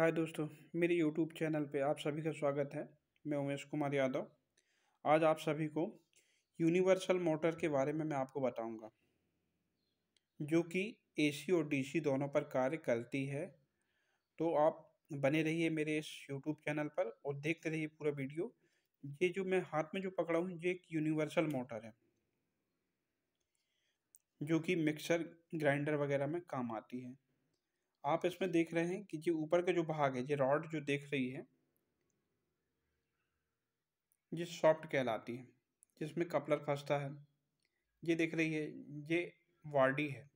हाय दोस्तों मेरे YouTube channel पे आप सभी का स्वागत है मैं उमेश कुमार यादव आज आप सभी को यूनिवर्सल मोटर के बारे में मैं आपको बताऊंगा जो कि एसी और डीसी दोनों पर कार्य करती है तो आप बने रहिए मेरे इस यूट्यूब चैनल पर और देखते रहिए पूरा वीडियो ये जो मैं हाथ में जो पकड़ा हूँ ये एक यूनिवर्सल मोटर है जो कि मिक्सर ग्राइंडर वगैरह में काम आती है आप इसमें देख रहे हैं कि जो ऊपर का जो भाग है ये रॉड जो देख रही है ये सॉफ्ट कहलाती है जिसमें कपलर फंसता है ये देख रही है ये वार्डी है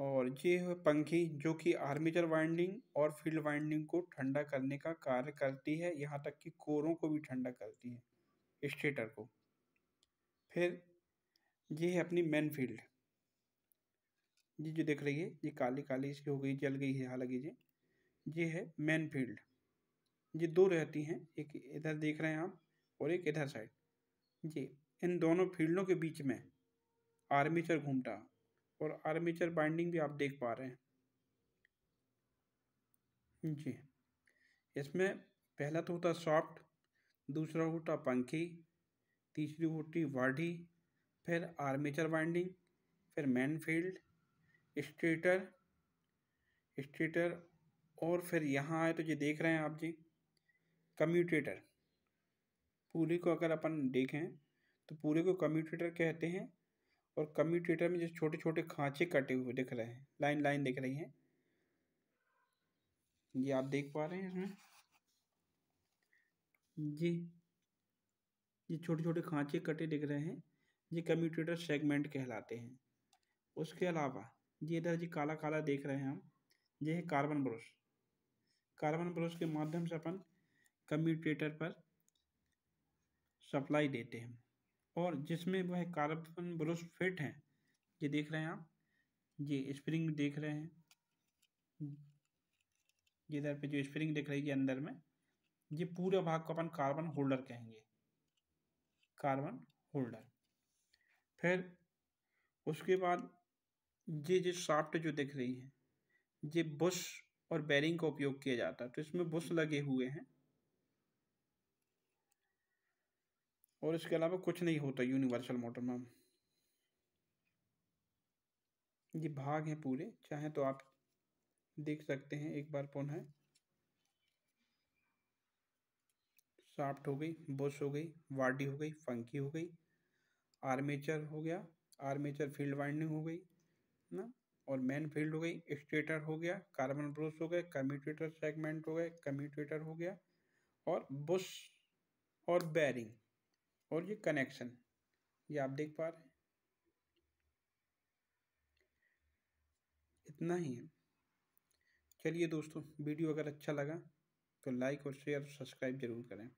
और ये है पंखी जो कि आर्मीचर वाइंडिंग और फील्ड वाइंडिंग को ठंडा करने का कार्य करती है यहाँ तक कि कोरों को भी ठंडा करती है स्टेटर को फिर ये है अपनी मेन फील्ड ये जो देख रही है ये काली काली सी हो गई जल गई है हालांकि ये ये है मैन फील्ड ये दो रहती हैं एक इधर देख रहे हैं आप और एक इधर साइड जी इन दोनों फील्डों के बीच में आर्मीचर घूमता और आर्मीचर बाइंडिंग भी आप देख पा रहे हैं जी इसमें पहला तो होता सॉफ्ट दूसरा होता पंखी तीसरी होती वाढ़ी फिर आर्मीचर बाइंडिंग फिर मैन फील्ड स्टेटर स्टेटर और फिर यहाँ आए तो ये देख रहे हैं आप जी कम्यूटेटर पूरे को अगर अपन देखें तो पूरे को कम्यूटेटर कहते हैं और कम्यूटेटर में जो छोटे छोटे खांचे कटे हुए दिख रहे हैं लाइन लाइन दिख रही हैं ये आप देख पा रहे हैं इसमें जी ये छोटे छोटे खांचे कटे दिख रहे हैं ये कम्यूटेटर सेगमेंट कहलाते हैं उसके अलावा ये इधर जी काला काला देख रहे हैं हम ये है कार्बन ब्रश कार्बन ब्रश के माध्यम से अपन कम्यूटेटर पर सप्लाई देते हैं और जिसमें वह कार्बन ब्रश फिट हैं ये देख रहे हैं आप ये स्प्रिंग देख रहे हैं ये इधर पे जो स्प्रिंग देख रही है अंदर में ये पूरे भाग को अपन कार्बन होल्डर कहेंगे कार्बन होल्डर फिर उसके बाद ये जो शाफ्ट जो दिख रही है ये बुश और बैरिंग का उपयोग किया जाता है तो इसमें बुश लगे हुए हैं और इसके अलावा कुछ नहीं होता यूनिवर्सल मोटर में ये भाग हैं पूरे चाहे तो आप देख सकते हैं एक बार पुनः साफ्ट हो गई बुश हो गई वाडी हो गई फंकी हो गई आर्मेचर हो गया आर्मेचर फील्ड वाइंडिंग हो गई ना और मेन फील्ड हो गई स्टेटर हो गया कार्बन ब्रोस हो गए कम्यूटेटर सेगमेंट हो गए कम्यूटेटर हो गया और बुश और बैरिंग और ये कनेक्शन ये आप देख पा रहे हैं इतना ही है चलिए दोस्तों वीडियो अगर अच्छा लगा तो लाइक और शेयर सब्सक्राइब जरूर करें